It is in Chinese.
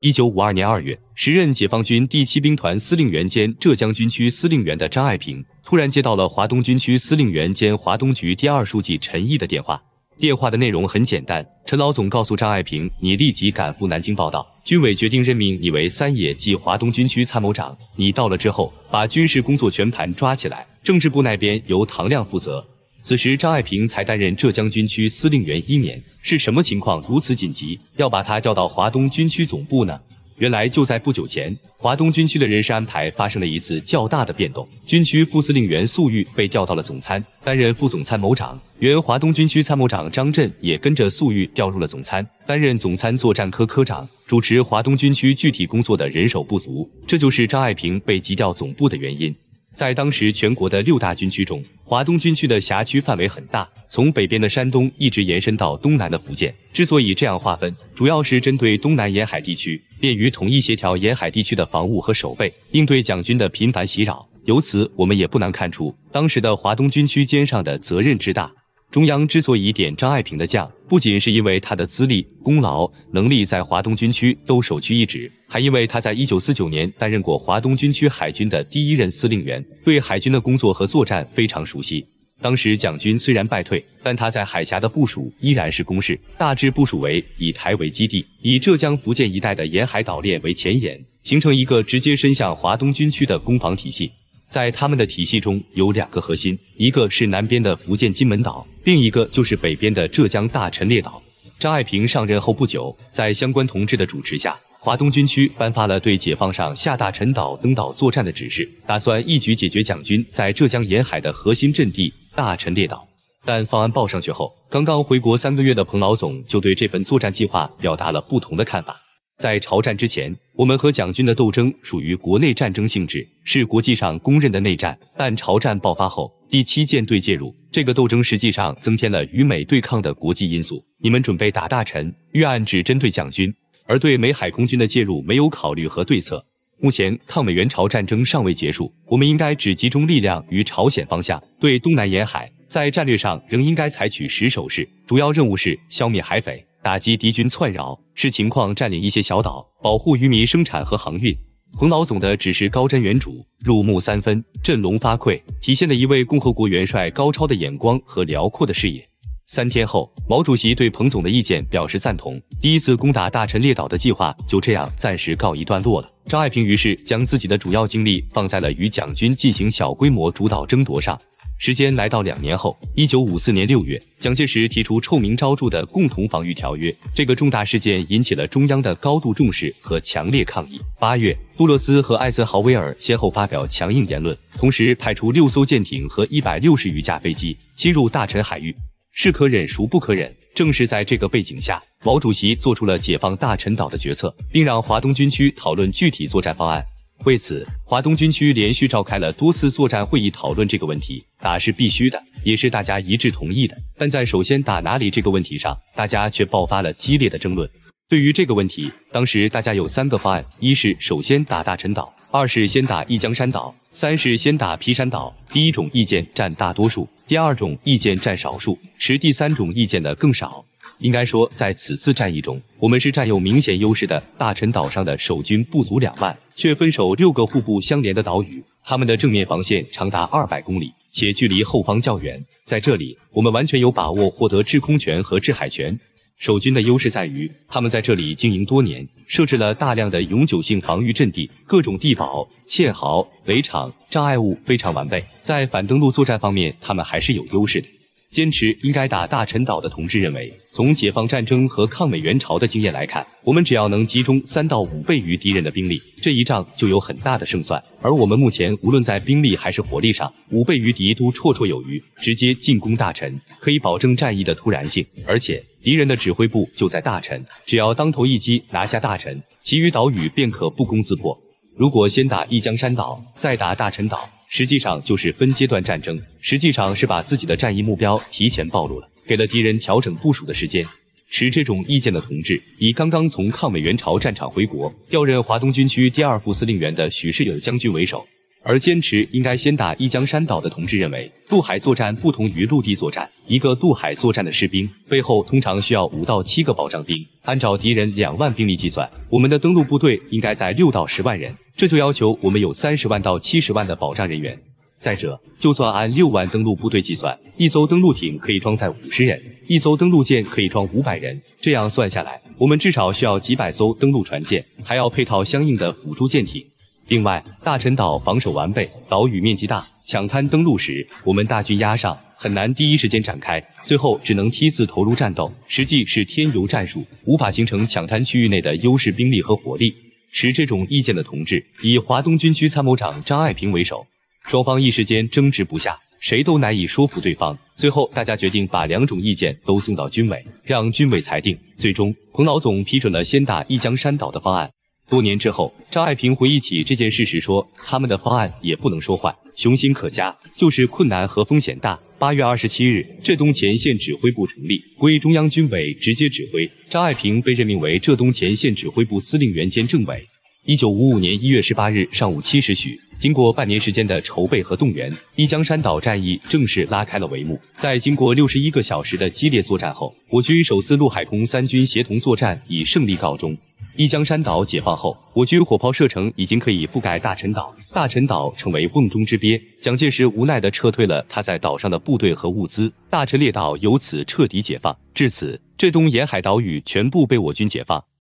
一九五二年二月，时任解放军第七兵团司令员兼浙江军区司令员的张爱萍，突然接到了华东军区司令员兼华东局第二书记陈毅的电话。电话的内容很简单，陈老总告诉张爱萍：“你立即赶赴南京报道，军委决定任命你为三野暨华东军区参谋长。你到了之后，把军事工作全盘抓起来，政治部那边由唐亮负责。”此时，张爱萍才担任浙江军区司令员一年，是什么情况如此紧急，要把他调到华东军区总部呢？原来就在不久前，华东军区的人事安排发生了一次较大的变动，军区副司令员粟裕被调到了总参，担任副总参谋长；原华东军区参谋长张震也跟着粟裕调入了总参，担任总参作战科科长，主持华东军区具体工作的人手不足，这就是张爱萍被急调总部的原因。在当时全国的六大军区中，华东军区的辖区范围很大，从北边的山东一直延伸到东南的福建。之所以这样划分，主要是针对东南沿海地区，便于统一协调沿海地区的防务和守备，应对蒋军的频繁袭扰。由此，我们也不难看出，当时的华东军区肩上的责任之大。中央之所以点张爱萍的将，不仅是因为他的资历、功劳、能力在华东军区都首屈一指，还因为他在一九四九年担任过华东军区海军的第一任司令员，对海军的工作和作战非常熟悉。当时蒋军虽然败退，但他在海峡的部署依然是攻势，大致部署为以台为基地，以浙江、福建一带的沿海岛链为前沿，形成一个直接伸向华东军区的攻防体系。在他们的体系中有两个核心，一个是南边的福建金门岛，另一个就是北边的浙江大陈列岛。张爱萍上任后不久，在相关同志的主持下，华东军区颁发了对解放上下大陈岛登岛作战的指示，打算一举解决蒋军在浙江沿海的核心阵地大陈列岛。但方案报上去后，刚刚回国三个月的彭老总就对这份作战计划表达了不同的看法。在朝战之前，我们和蒋军的斗争属于国内战争性质，是国际上公认的内战。但朝战爆发后，第七舰队介入，这个斗争实际上增添了与美对抗的国际因素。你们准备打大臣预案只针对蒋军，而对美海空军的介入没有考虑和对策。目前抗美援朝战争尚未结束，我们应该只集中力量于朝鲜方向，对东南沿海，在战略上仍应该采取十手势，主要任务是消灭海匪。打击敌军窜扰，视情况占领一些小岛，保护渔民生产和航运。彭老总的指示高瞻远瞩、入木三分、振聋发聩，体现了一位共和国元帅高超的眼光和辽阔的视野。三天后，毛主席对彭总的意见表示赞同，第一次攻打大陈列岛的计划就这样暂时告一段落了。张爱萍于是将自己的主要精力放在了与蒋军进行小规模主导争夺上。时间来到两年后，一九五四年六月，蒋介石提出臭名昭著的《共同防御条约》。这个重大事件引起了中央的高度重视和强烈抗议。八月，布洛斯和艾森豪威尔先后发表强硬言论，同时派出六艘舰艇和一百六十余架飞机侵入大陈海域。是可忍，孰不可忍？正是在这个背景下，毛主席做出了解放大陈岛的决策，并让华东军区讨论具体作战方案。为此，华东军区连续召开了多次作战会议，讨论这个问题。打是必须的，也是大家一致同意的。但在首先打哪里这个问题上，大家却爆发了激烈的争论。对于这个问题，当时大家有三个方案：一是首先打大陈岛；二是先打一江山岛；三是先打皮山岛。第一种意见占大多数，第二种意见占少数，持第三种意见的更少。应该说，在此次战役中，我们是占有明显优势的。大陈岛上的守军不足两万，却分守六个互不相连的岛屿，他们的正面防线长达二百公里，且距离后方较远。在这里，我们完全有把握获得制空权和制海权。守军的优势在于，他们在这里经营多年，设置了大量的永久性防御阵地、各种地堡、堑壕、围场、障碍物非常完备。在反登陆作战方面，他们还是有优势的。坚持应该打大陈岛的同志认为，从解放战争和抗美援朝的经验来看，我们只要能集中三到五倍于敌人的兵力，这一仗就有很大的胜算。而我们目前无论在兵力还是火力上，五倍于敌都绰绰有余。直接进攻大陈，可以保证战役的突然性，而且敌人的指挥部就在大陈，只要当头一击拿下大陈，其余岛屿便可不攻自破。如果先打一江山岛，再打大陈岛。实际上就是分阶段战争，实际上是把自己的战役目标提前暴露了，给了敌人调整部署的时间。持这种意见的同志，以刚刚从抗美援朝战场回国、调任华东军区第二副司令员的许世友将军为首。而坚持应该先打一江山岛的同志认为，渡海作战不同于陆地作战。一个渡海作战的士兵背后通常需要五到七个保障兵。按照敌人两万兵力计算，我们的登陆部队应该在六到十万人，这就要求我们有三十万到七十万的保障人员。再者，就算按六万登陆部队计算，一艘登陆艇可以装载五十人，一艘登陆舰可以装五百人，这样算下来，我们至少需要几百艘登陆船舰，还要配套相应的辅助舰艇。另外，大陈岛防守完备，岛屿面积大，抢滩登陆时，我们大军压上，很难第一时间展开，最后只能梯次投入战斗，实际是添油战术，无法形成抢滩区域内的优势兵力和火力。持这种意见的同志以华东军区参谋长张爱萍为首，双方一时间争执不下，谁都难以说服对方。最后，大家决定把两种意见都送到军委，让军委裁定。最终，彭老总批准了先打一江山岛的方案。多年之后，张爱萍回忆起这件事时说：“他们的方案也不能说坏，雄心可嘉，就是困难和风险大。”八月二十七日，浙东前线指挥部成立，归中央军委直接指挥。张爱萍被任命为浙东前线指挥部司令员兼政委。一九五五年一月十八日上午七时许，经过半年时间的筹备和动员，一江山岛战役正式拉开了帷幕。在经过六十一个小时的激烈作战后，我军首次陆海空三军协同作战以胜利告终。一江山岛解放后，我军火炮射程已经可以覆盖大陈岛，大陈岛成为瓮中之鳖。蒋介石无奈的撤退了他在岛上的部队和物资，大陈列岛由此彻底解放。至此，浙东沿海岛屿全部被我军解放。